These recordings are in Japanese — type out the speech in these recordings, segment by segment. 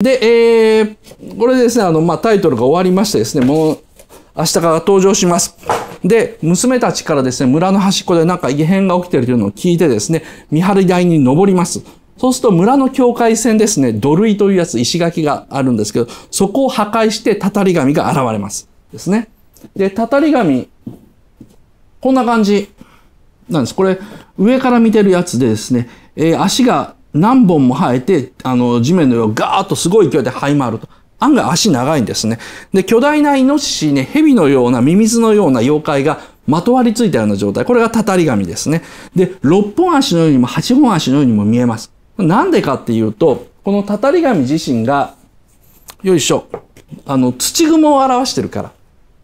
で、えー、これですね、あの、まあ、タイトルが終わりましてですね、もう、明日から登場します。で、娘たちからですね、村の端っこでなんか異変が起きてるというのを聞いてですね、見張り台に登ります。そうすると村の境界線ですね、土塁というやつ、石垣があるんですけど、そこを破壊してたたり神が現れます。ですね。で、たたり神、こんな感じなんです。これ、上から見てるやつでですね、えー、足が何本も生えて、あの、地面の上をガーッとすごい勢いで這い回ると。案外足長いんですね。で、巨大なイノシシね、蛇のようなミミズのような妖怪がまとわりついたような状態。これがたたり神ですね。で、6本足のようにも8本足のようにも見えます。なんでかっていうと、このたたり神自身が、よいしょ、あの、土雲を表してるから。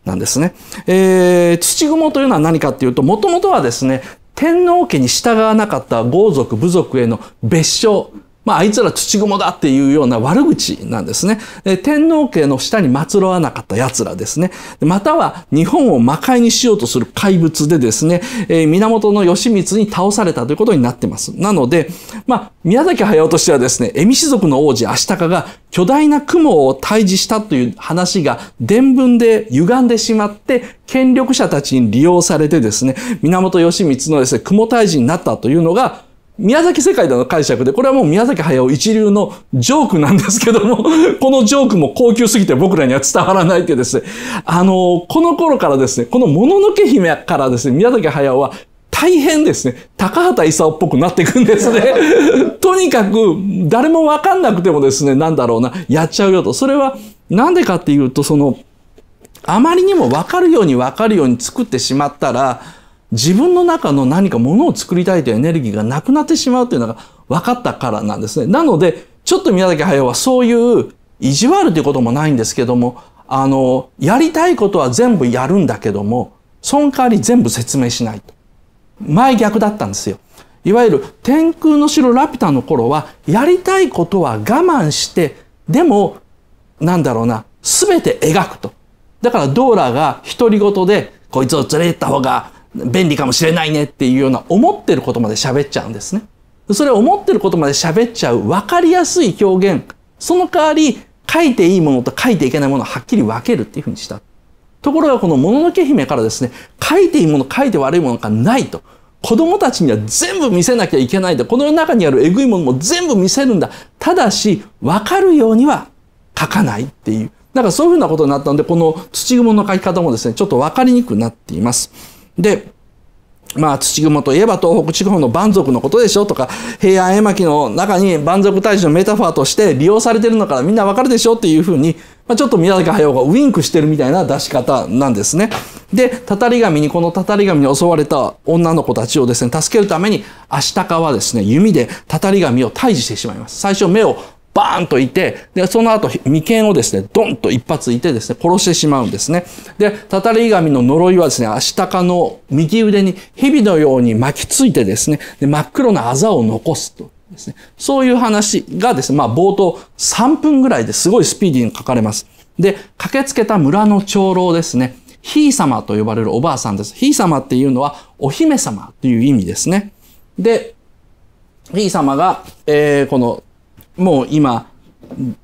なんですね。えー、土雲というのは何かっていうと、もともとはですね、天皇家に従わなかった豪族部族への別称まあ、あいつら土蜘蛛だっていうような悪口なんですね。天皇家の下に祀らなかった奴らですね。または日本を魔界にしようとする怪物でですね、えー、源義満に倒されたということになってます。なので、まあ、宮崎駿としてはですね、蝦夷族の王子アシタカが巨大な雲を退治したという話が伝聞で歪んでしまって、権力者たちに利用されてですね、源義満のですね、雲退治になったというのが、宮崎世界での解釈で、これはもう宮崎駿一流のジョークなんですけども、このジョークも高級すぎて僕らには伝わらないってですね、あの、この頃からですね、このもののけ姫からですね、宮崎駿は大変ですね、高畑勲っぽくなっていくんですね。とにかく、誰もわかんなくてもですね、なんだろうな、やっちゃうよと。それは、なんでかっていうと、その、あまりにもわかるようにわかるように作ってしまったら、自分の中の何かものを作りたいというエネルギーがなくなってしまうというのが分かったからなんですね。なので、ちょっと宮崎駿はそういう意地悪ということもないんですけども、あの、やりたいことは全部やるんだけども、その代わり全部説明しないと。前逆だったんですよ。いわゆる天空の城ラピュタの頃は、やりたいことは我慢して、でも、なんだろうな、すべて描くと。だからドーラが独り言で、こいつを連れて行った方が便利かもしれないねっていうような思ってることまで喋っちゃうんですね。それ思ってることまで喋っちゃう分かりやすい表現。その代わり書いていいものと書いていけないものをはっきり分けるっていうふうにした。ところがこのもののけ姫からですね、書いていいもの書いて悪いものがないと。子供たちには全部見せなきゃいけないんだ。この世の中にあるえぐいものも全部見せるんだ。ただし、わかるようには書かないっていう。なんかそういうふうなことになったので、この土蜘蛛の書き方もですね、ちょっとわかりにくくなっています。で、まあ、土雲といえば東北地方の蛮族のことでしょとか、平安絵巻の中に蛮族大使のメタファーとして利用されてるのからみんなわかるでしょっていうふうに、まあ、ちょっと宮崎駿がウィンクしてるみたいな出し方なんですね。で、たたり神に、このたたり神に襲われた女の子たちをですね、助けるために、アシタはですね、弓でたたり神を退治してしまいます。最初目をバーンといて、で、その後、眉間をですね、ドンと一発いてですね、殺してしまうんですね。で、たたり神の呪いはですね、アシタカの右腕に蛇のように巻きついてですね、で真っ黒なあざを残すと。ですね。そういう話がですね、まあ冒頭3分ぐらいですごいスピーディーに書かれます。で、駆けつけた村の長老ですね。ひい様と呼ばれるおばあさんです。ひい様っていうのはお姫様という意味ですね。で、ひい様が、えー、このもう今、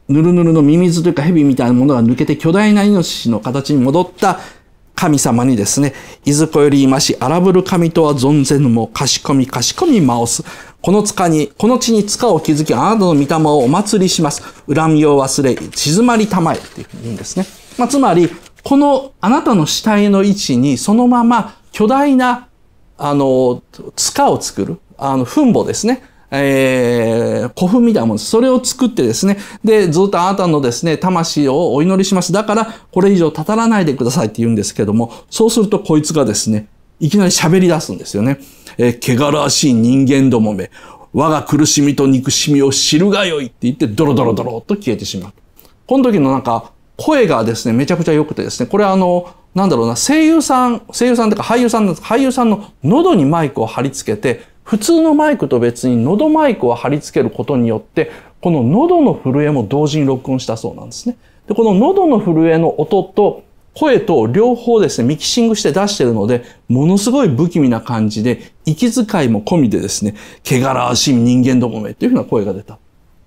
ぬるぬるのミミズというか蛇みたいなものが抜けて巨大なイノシシの形に戻った神様にですね、いずこより今し荒ぶる神とは存ぜぬも、かしこみかしこみ回す。この塚に、この地に塚を築き、あなたの御霊をお祭りします。恨みを忘れ、静まりたまえ。というふうに言うんですね。まあ、つまり、このあなたの死体の位置にそのまま巨大な、あの、塚を作る、あの、墳墓ですね。えー古墳みたいなものです。それを作ってですね、で、ずっとあなたのですね、魂をお祈りします。だから、これ以上たらないでくださいって言うんですけども、そうするとこいつがですね、いきなり喋り出すんですよね。えー、汚らしい人間どもめ、我が苦しみと憎しみを知るがよいって言って、ドロドロドロっと消えてしまう。この時のなんか、声がですね、めちゃくちゃ良くてですね、これあの、なんだろうな、声優さん、声優さんとか俳優さんなんです俳優さんの喉にマイクを貼り付けて、普通のマイクと別に喉マイクを貼り付けることによって、この喉の震えも同時に録音したそうなんですね。で、この喉の震えの音と声と両方ですね、ミキシングして出してるので、ものすごい不気味な感じで、息遣いも込みでですね、汚らわしい人間どもめっていうふうな声が出た。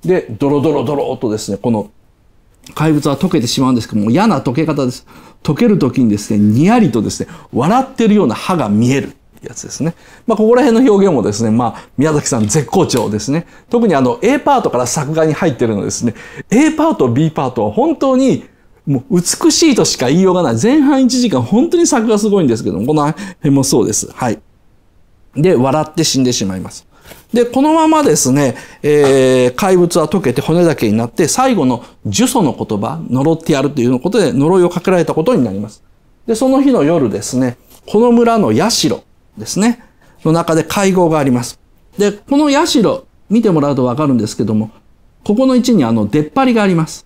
で、ドロドロドロとですね、この怪物は溶けてしまうんですけども、嫌な溶け方です。溶ける時にですね、にやりとですね、笑ってるような歯が見える。やつですね。まあ、ここら辺の表現もですね、まあ、宮崎さん絶好調ですね。特にあの、A パートから作画に入ってるのですね、A パート、B パートは本当にもう美しいとしか言いようがない。前半1時間本当に作画すごいんですけども、この辺もそうです。はい。で、笑って死んでしまいます。で、このままですね、えー、怪物は溶けて骨だけになって、最後の呪詛の言葉、呪ってやるということで呪いをかけられたことになります。で、その日の夜ですね、この村の社、ですね。の中で会合があります。で、この社、見てもらうとわかるんですけども、ここの位置にあの出っ張りがあります。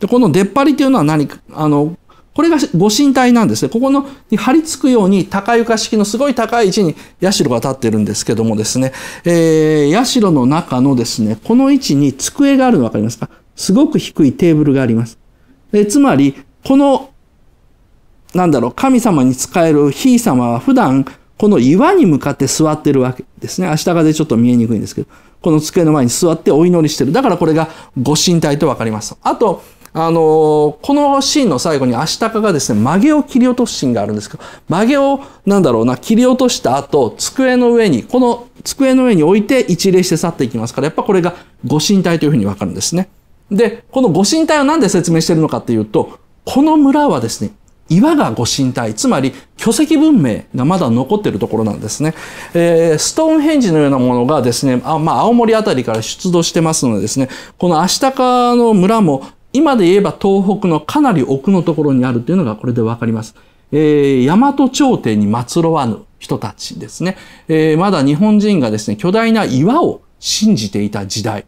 で、この出っ張りっていうのは何か、あの、これがご神体なんですね。ここのに張り付くように高床式のすごい高い位置に社が立ってるんですけどもですね、えー、社の中のですね、この位置に机があるのわかりますかすごく低いテーブルがあります。でつまり、この、なんだろう、神様に仕えるひい様は普段この岩に向かって座ってるわけですね。明日でちょっと見えにくいんですけど、この机の前に座ってお祈りしてる。だからこれがご神体とわかります。あと、あのー、このシーンの最後にアシタがですね、曲げを切り落とすシーンがあるんですけど、曲げを、なんだろうな、切り落とした後、机の上に、この机の上に置いて一礼して去っていきますから、やっぱこれがご神体というふうにわかるんですね。で、このご神体を何で説明してるのかっていうと、この村はですね、岩がご神体、つまり巨石文明がまだ残っているところなんですね。えー、ストーンヘンジのようなものがですね、あまあ、青森あたりから出土してますのでですね、この足高の村も今で言えば東北のかなり奥のところにあるというのがこれでわかります。えー、大和朝廷に祀らぬ人たちですね。えー、まだ日本人がですね、巨大な岩を信じていた時代。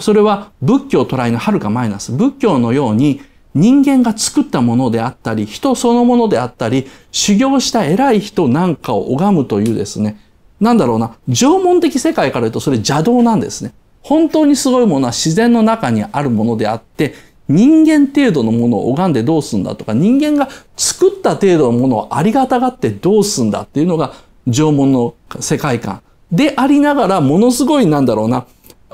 それは仏教を捉えのはるかマイナス。仏教のように、人間が作ったものであったり、人そのものであったり、修行した偉い人なんかを拝むというですね、なんだろうな、縄文的世界から言うとそれ邪道なんですね。本当にすごいものは自然の中にあるものであって、人間程度のものを拝んでどうすんだとか、人間が作った程度のものをありがたがってどうすんだっていうのが縄文の世界観。でありながら、ものすごいなんだろうな、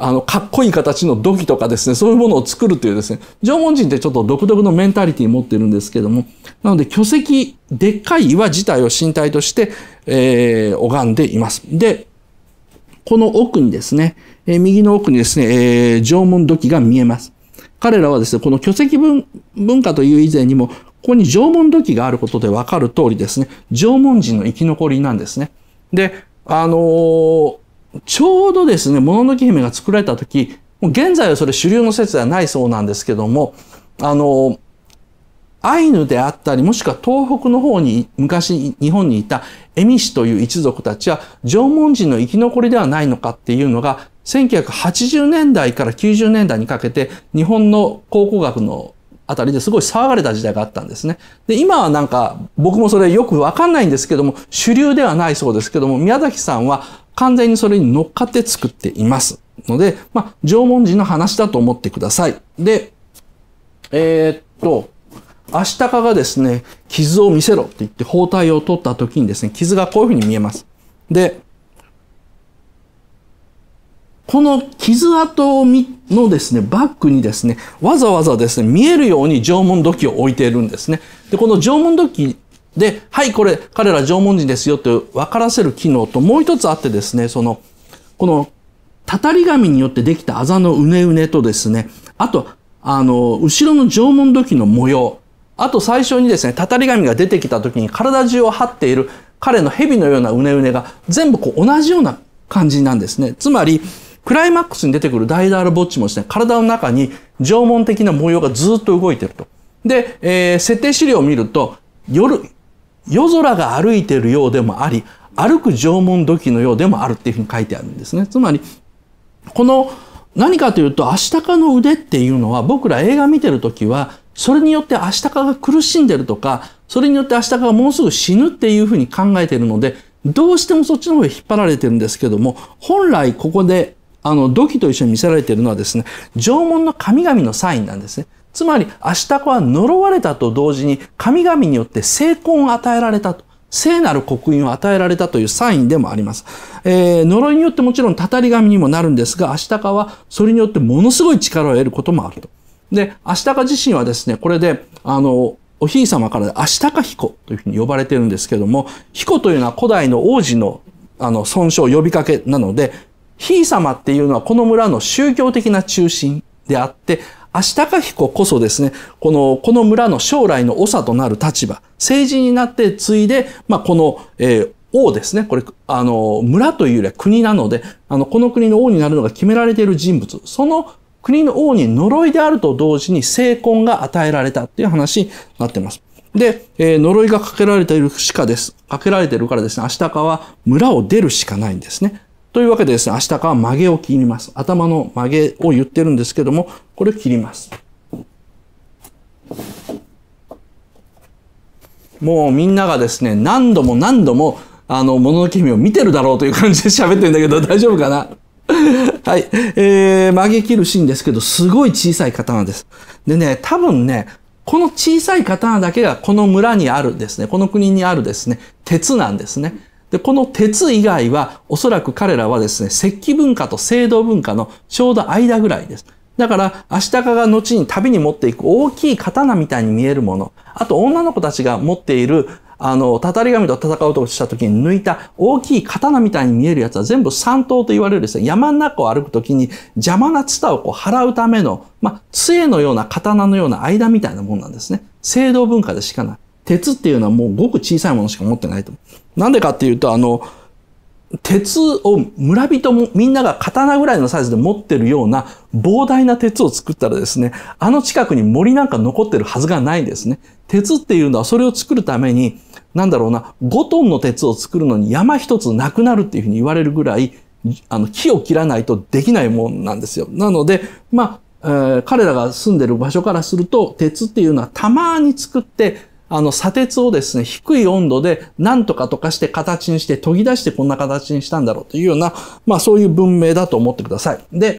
あの、かっこいい形の土器とかですね、そういうものを作るというですね、縄文人ってちょっと独特のメンタリティ持ってるんですけども、なので巨石、でっかい岩自体を身体として、えー、拝んでいます。で、この奥にですね、えー、右の奥にですね、えー、縄文土器が見えます。彼らはですね、この巨石文文化という以前にも、ここに縄文土器があることでわかる通りですね、縄文人の生き残りなんですね。で、あのーちょうどですね、もののけ姫が作られた時、現在はそれ主流の説ではないそうなんですけども、あの、アイヌであったり、もしくは東北の方に昔日本にいたエミシという一族たちは縄文人の生き残りではないのかっていうのが、1980年代から90年代にかけて日本の考古学のあたりですごい騒がれた時代があったんですね。で、今はなんか僕もそれよくわかんないんですけども、主流ではないそうですけども、宮崎さんは完全にそれに乗っかって作っていますので、まあ、縄文人の話だと思ってください。で、えー、っと、アシタカがですね、傷を見せろって言って包帯を取った時にですね、傷がこういうふうに見えます。で、この傷跡のですね、バッグにですね、わざわざですね、見えるように縄文土器を置いているんですね。で、この縄文土器で、はい、これ、彼ら縄文人ですよって分からせる機能と、もう一つあってですね、その、この、たたり紙によってできたあざのうねうねとですね、あと、あの、後ろの縄文土器の模様、あと最初にですね、たたり紙が出てきた時に体中を張っている彼の蛇のようなうねうねが全部こう同じような感じなんですね。つまり、クライマックスに出てくるダイダールボッチもですね、体の中に縄文的な模様がずっと動いてると。で、えー、設定資料を見ると、夜、夜空が歩いているようでもあり歩く縄文土器のようでもあるっていうふうに書いてあるんですね。つまりこの何かというと、明日タの腕っていうのは、僕ら映画見てるときは、それによって明日タが苦しんでるとか、それによって明日タがもうすぐ死ぬっていうふうに考えてるので、どうしてもそっちの方へ引っ張られてるんですけども、本来ここで、あの、土器と一緒に見せられてるのはですね、縄文の神々のサインなんですね。つまり、アシタカは呪われたと同時に、神々によって成婚を与えられたと。聖なる刻印を与えられたというサインでもあります。えー、呪いによってもちろん、たたり神にもなるんですが、アシタカはそれによってものすごい力を得ることもあると。で、アシタカ自身はですね、これで、あの、おひい様からアシタカ彦というふうに呼ばれてるんですけども、彦というのは古代の王子の、あの、損傷呼びかけなので、ひい様っていうのはこの村の宗教的な中心であって、足高彦こそですね、この、この村の将来の長となる立場、政治になって継いで、まあ、この、えー、王ですね。これ、あの、村というよりは国なので、あの、この国の王になるのが決められている人物。その国の王に呪いであると同時に成婚が与えられたっていう話になってます。で、えー、呪いがかけられているしかです。かけられているからですね、アシタカは村を出るしかないんですね。というわけでですね、明日から曲げを切ります。頭の曲げを言ってるんですけども、これを切ります。もうみんながですね、何度も何度も、あの、もののけ姫を見てるだろうという感じで 喋ってるんだけど、大丈夫かな はい。えー、曲げ切るシーンですけど、すごい小さい刀です。でね、多分ね、この小さい刀だけがこの村にあるですね、この国にあるですね、鉄なんですね。で、この鉄以外は、おそらく彼らはですね、石器文化と青銅文化のちょうど間ぐらいです。だから、アシタカが後に旅に持っていく大きい刀みたいに見えるもの、あと女の子たちが持っている、あの、たたり神と戦おうとした時に抜いた大きい刀みたいに見えるやつは全部三刀と言われるですね、山の中を歩く時に邪魔なツタをこう払うための、まあ、杖のような刀のような間みたいなもんなんですね。青銅文化でしかない。鉄っていうのはもうごく小さいものしか持ってないと。なんでかっていうと、あの、鉄を村人もみんなが刀ぐらいのサイズで持ってるような膨大な鉄を作ったらですね、あの近くに森なんか残ってるはずがないんですね。鉄っていうのはそれを作るために、なんだろうな、5トンの鉄を作るのに山一つなくなるっていうふうに言われるぐらい、あの、木を切らないとできないもんなんですよ。なので、まあ、えー、彼らが住んでる場所からすると、鉄っていうのはたまに作って、あの、砂鉄をですね、低い温度で何とか溶かして形にして研ぎ出してこんな形にしたんだろうというような、まあそういう文明だと思ってください。で、